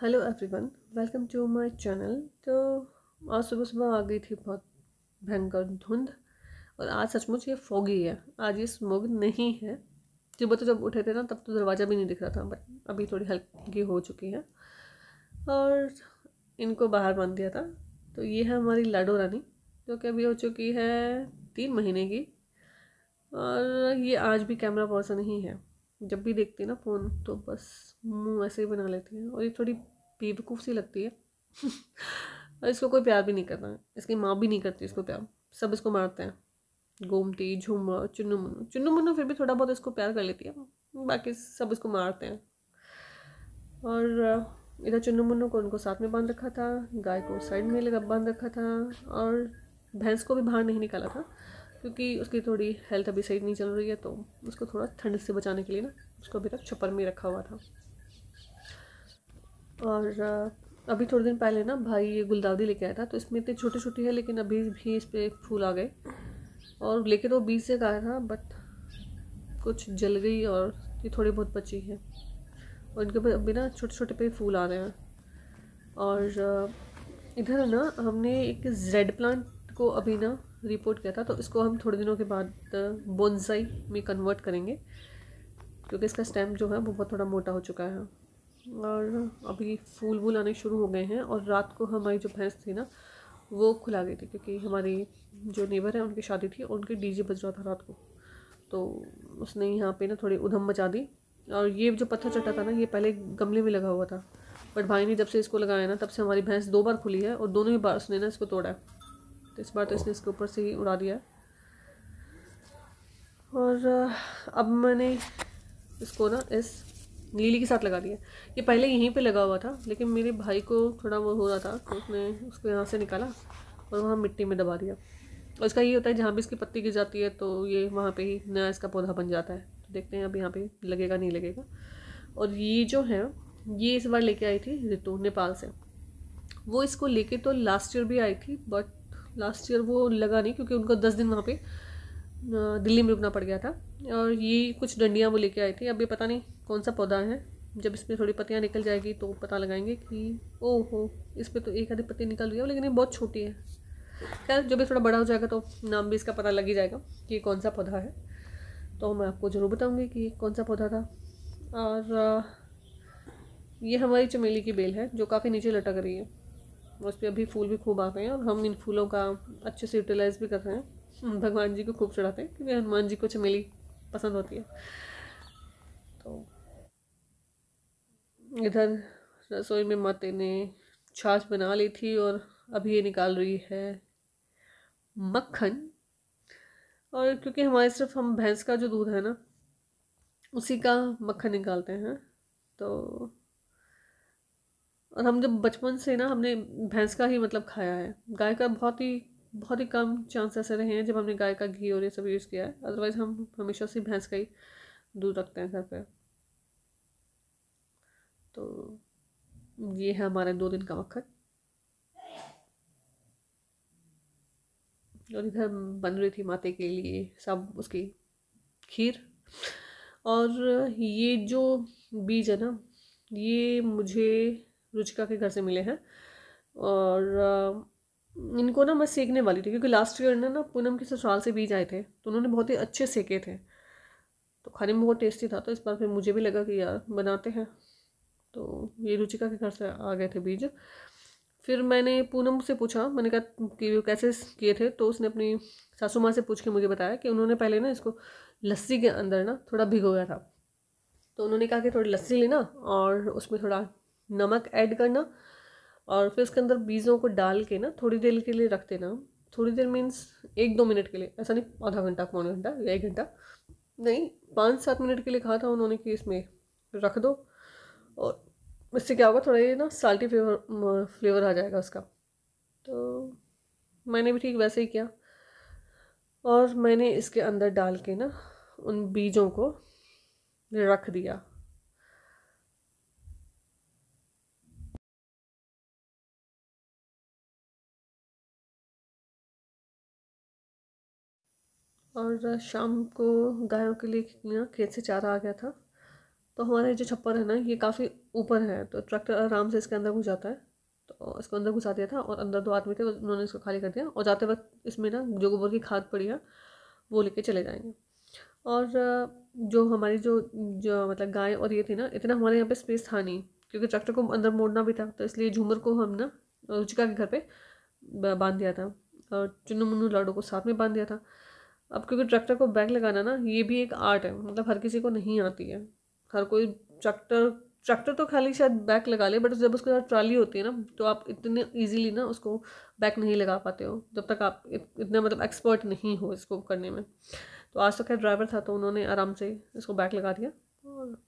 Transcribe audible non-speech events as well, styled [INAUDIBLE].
hello everyone welcome to my channel तो आज सुबह सुबह आ गई थी बहुत भयंकर धुंध और आज सचमुच ये फोगी है आज ये स्मोग नहीं है सुबह तो जब उठे थे ना तब तो दरवाज़ा भी नहीं दिख रहा था बट अभी थोड़ी हल्की हो चुकी है और इनको बाहर बांध दिया था तो ये है हमारी लाडो रानी जो कि अभी हो चुकी है तीन महीने की और ये आज भी कैमरा पर्सन ही है जब भी देखती है ना फ़ोन तो बस मुंह ऐसे ही बना लेती है और ये थोड़ी बेवकूफ़ सी लगती है [LAUGHS] और इसको कोई प्यार भी नहीं करता है इसकी माँ भी नहीं करती इसको प्यार सब इसको मारते हैं गोमती झूमर चुन्नू मुन्नू चुन्नू मुन्नू फिर भी थोड़ा बहुत इसको प्यार कर लेती है बाकी सब इसको मारते हैं और इधर चुन्नू मुन्नू को उनको साथ में बांध रखा था गाय को साइड में लगा बांध रखा था और भैंस को भी बाहर नहीं निकाला था क्योंकि उसकी थोड़ी हेल्थ अभी सही नहीं चल रही है तो उसको थोड़ा ठंड से बचाने के लिए ना उसको अभी तक छप्पर में रखा हुआ था और अभी थोड़े दिन पहले ना भाई ये गुलदावदी लेके आया था तो इसमें इतने छोटी छोटी है लेकिन अभी भी इस पर फूल आ गए और लेके तो बीज से आया था बट कुछ जल गई और ये थोड़ी बहुत बची है और इनके ऊपर अभी ना छोटे छोटे पे फूल आ रहे हैं और इधर ना हमने एक जेड प्लांट को अभी ना रिपोर्ट किया था तो इसको हम थोड़े दिनों के बाद बोनसाई में कन्वर्ट करेंगे क्योंकि इसका स्टेम जो है वो बहुत थोड़ा मोटा हो चुका है और अभी फूल वूल आने शुरू हो गए हैं और रात को हमारी जो भैंस थी ना वो खुला गई थी क्योंकि हमारी जो नेबर है उनकी शादी थी उनके डीजे बज रहा था रात को तो उसने यहाँ पे ना थोड़ी उधम मचा दी और ये जो पत्थर चट्टा था ना ये पहले गमले में लगा हुआ था बट भाई ने जब से इसको लगाया ना तब से हमारी भैंस दो बार खुली है और दोनों ही बार उसने ना इसको तोड़ा है तो इस बार तो इसने इसके ऊपर से ही उड़ा दिया और अब मैंने इसको ना इस नीली के साथ लगा दिया ये पहले यहीं पे लगा हुआ था लेकिन मेरे भाई को थोड़ा वो हो रहा था तो उसने उसको यहाँ से निकाला और वहाँ मिट्टी में दबा दिया और इसका ये होता है जहाँ भी इसकी पत्ती गिर जाती है तो ये वहाँ पे ही नया इसका पौधा बन जाता है तो देखते हैं अब यहाँ पे लगेगा नहीं लगेगा और ये जो है ये इस बार लेके आई थी रितु नेपाल से वो इसको लेके तो लास्ट ईयर भी आई थी बट लास्ट ईयर वो लगा नहीं क्योंकि उनको दस दिन वहाँ पे दिल्ली में रुकना पड़ गया था और ये कुछ डंडियाँ वो लेके आए थे अब ये पता नहीं कौन सा पौधा है जब इसमें थोड़ी पत्तियाँ निकल जाएगी तो पता लगाएंगे कि ओ हो इस पर तो एक आधी पत्ती निकल रही है लेकिन ये बहुत छोटी है खैर जब भी थोड़ा बड़ा हो जाएगा तो नाम भी इसका पता लग ही जाएगा कि कौन सा पौधा है तो मैं आपको ज़रूर बताऊँगी कि कौन सा पौधा था और ये हमारी चमेली की बेल है जो काफ़ी नीचे लटक रही है उस पर अभी फूल भी खूब आ रहे हैं और हम इन फूलों का अच्छे से यूटिलाइज भी कर रहे हैं भगवान जी को खूब चढ़ाते हैं क्योंकि हनुमान जी को चमेली पसंद होती है तो इधर रसोई में माते ने छाछ बना ली थी और अभी ये निकाल रही है मक्खन और क्योंकि हमारे सिर्फ हम भैंस का जो दूध है ना उसी का मक्खन निकालते हैं तो और हम जब बचपन से ना हमने भैंस का ही मतलब खाया है गाय का बहुत ही बहुत ही कम चांस ऐसे रहे हैं जब हमने गाय का घी और ये सब यूज़ किया है अदरवाइज़ हम हमेशा से भैंस का ही दूध रखते हैं घर पर तो ये है हमारे दो दिन का मक्खन और इधर बन रही थी माते के लिए सब उसकी खीर और ये जो बीज है ना ये मुझे रुचिका के घर से मिले हैं और इनको ना मैं सेकने वाली थी क्योंकि लास्ट ईयर ना ना पूनम के ससुराल से बीज आए थे तो उन्होंने बहुत ही अच्छे सेके थे तो खाने में बहुत टेस्टी था तो इस बार फिर मुझे भी लगा कि यार बनाते हैं तो ये रुचिका के घर से आ गए थे बीज फिर मैंने पूनम से पूछा मैंने कहा कि वो कैसे किए थे तो उसने अपनी सासू माँ से पूछ के मुझे बताया कि उन्होंने पहले ना इसको लस्सी के अंदर ना थोड़ा भिगोया था तो उन्होंने कहा कि थोड़ी लस्सी लेना और उसमें थोड़ा नमक ऐड करना और फिर इसके अंदर बीजों को डाल के ना थोड़ी देर के लिए रख देना थोड़ी देर मीन्स एक दो मिनट के लिए ऐसा नहीं आधा घंटा पौन घंटा या एक घंटा नहीं पाँच सात मिनट के लिए कहा था उन्होंने कि इसमें रख दो और इससे क्या होगा थोड़ा ये ना साल्टी फ्लेवर फ्लेवर आ जाएगा उसका तो मैंने भी ठीक वैसे ही किया और मैंने इसके अंदर डाल के ना उन बीजों को रख दिया और शाम को गायों के लिए ना खेत से चारा आ गया था तो हमारे जो छप्पर है ना ये काफ़ी ऊपर है तो ट्रैक्टर आराम से इसके अंदर घुस जाता है तो इसको अंदर घुसा दिया था और अंदर दो आदमी थे उन्होंने इसको खाली कर दिया और जाते वक्त इसमें ना जो गोबर की खाद पड़ी है वो लेके चले जाएंगे और जो हमारी जो जो मतलब गाय और ये थी ना इतना हमारे यहाँ पे स्पेस था नहीं क्योंकि ट्रैक्टर को अंदर मोड़ना भी था तो इसलिए झूमर को हम ना रुचिका के घर पे बांध दिया था और चुनु मुन्नू लाडो को साथ में बांध दिया था अब क्योंकि ट्रैक्टर को बैक लगाना ना ये भी एक आर्ट है मतलब हर किसी को नहीं आती है हर कोई ट्रैक्टर ट्रैक्टर तो खाली शायद बैक लगा ले बट जब उसके साथ ट्राली होती है ना तो आप इतने इजीली ना उसको बैक नहीं लगा पाते हो जब तक आप इतना मतलब एक्सपर्ट नहीं हो इसको करने में तो आज तो खैर ड्राइवर था तो उन्होंने आराम से इसको बैक लगा दिया और